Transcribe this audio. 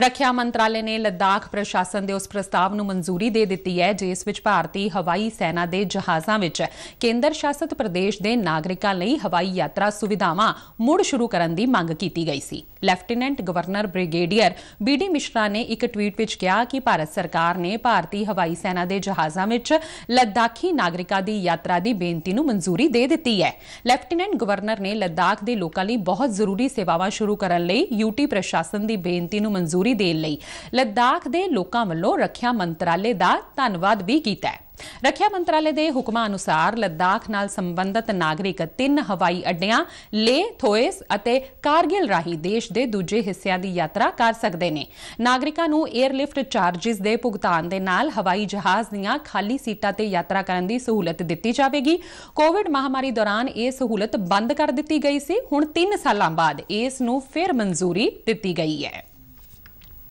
ਰੱਖਿਆ ਮੰਤਰਾਲੇ ਨੇ ਲਦਾਖ ਪ੍ਰਸ਼ਾਸਨ ਦੇ ਉਸ ਪ੍ਰਸਤਾਵ ਨੂੰ ਮਨਜ਼ੂਰੀ ਦੇ ਦਿੱਤੀ ਹੈ ਜਿਸ ਵਿੱਚ ਭਾਰਤੀ ਹਵਾਈ ਸੈਨਾ ਦੇ ਜਹਾਜ਼ਾਂ ਵਿੱਚ ਕੇਂਦਰ ਸ਼ਾਸਿਤ ਪ੍ਰਦੇਸ਼ ਦੇ ਨਾਗਰਿਕਾਂ ਲਈ ਹਵਾਈ ਯਾਤਰਾ ਸੁਵਿਧਾਵਾਂ ਮੁੜ ਸ਼ੁਰੂ ਕਰਨ ਦੀ ਮੰਗ ਕੀਤੀ ਗਈ ਸੀ lieutenant governor brigadier B D Mishra ਨੇ ਇੱਕ ਟਵੀਟ ਵਿੱਚ ਕਿਹਾ ਕਿ ਭਾਰਤ ਸਰਕਾਰ ਨੇ ਭਾਰਤੀ ਹਵਾਈ ਸੈਨਾ ਦੇ ਜਹਾਜ਼ਾਂ ਵਿੱਚ ਲਦਾਖੀ ਨਾਗਰਿਕਾਂ ਦੀ ਯਾਤਰਾ ਦੀ ਬੇਨਤੀ ਨੂੰ ਮਨਜ਼ੂਰੀ ਦੇ ਦਿੱਤੀ ਹੈ ਲੈਫਟੀਨੈਂਟ ਗਵਰਨਰ ਨੇ ਲਦਾਖ ਦੇ ਲੋਕਾਂ ਲਈ ਬਹੁਤ ਜ਼ਰੂਰੀ ਸੇਵਾਵਾਂ ਸ਼ੁਰੂ ਕਰਨ ਲਈ ਯੂਟੀ ਪ੍ਰਸ਼ਾਸਨ ਦੀ ਬੇਨਤੀ ਨੂੰ ਮਨਜ਼ੂਰੀ ਮਨਜ਼ੂਰੀ ਦੇਣ ਲਈ ਲੱਦਾਖ ਦੇ ਲੋਕਾਂ ਵੱਲੋਂ ਰੱਖਿਆ ਮੰਤਰਾਲੇ ਦਾ ਧੰਨਵਾਦ ਵੀ ਕੀਤਾ ਹੈ ਰੱਖਿਆ ਮੰਤਰਾਲੇ ਦੇ ਹੁਕਮਾਂ ਅਨੁਸਾਰ ਲੱਦਾਖ ਨਾਲ ਸੰਬੰਧਤ ਨਾਗਰਿਕ ਤਿੰਨ ਹਵਾਈ ਅੱਡਿਆਂ ਲੇ ਥੋਇਸ ਅਤੇ ਕਾਰਗਿਲ ਰਾਹੀਂ ਦੇਸ਼ ਦੇ ਦੂਜੇ ਹਿੱਸਿਆਂ ਦੀ ਯਾਤਰਾ ਕਰ ਸਕਦੇ ਨੇ ਨਾਗਰਿਕਾਂ ਨੂੰ 에ਅਰਲਿਫਟ ਚਾਰजेस ਦੇ ਭੁਗਤਾਨ ਦੇ ਨਾਲ ਹਵਾਈ ਜਹਾਜ਼ ਦੀਆਂ ਖਾਲੀ ਸੀਟਾਂ ਤੇ ਯਾਤਰਾ ਕਰਨ ਦੀ ਸਹੂਲਤ ਦਿੱਤੀ ਜਾਵੇਗੀ ਕੋਵਿਡ ਮਹਾਮਾਰੀ ਦੌਰਾਨ ਇਹ ਸਹੂਲਤ ਬੰਦ ਕਰ ਦਿੱਤੀ ਗਈ ਸੀ ਹੁਣ 3 ਸਾਲਾਂ ਬਾਅਦ ਇਸ ਨੂੰ ਫਿਰ ਮਨਜ਼ੂਰੀ ਦਿੱਤੀ ਗਈ ਹੈ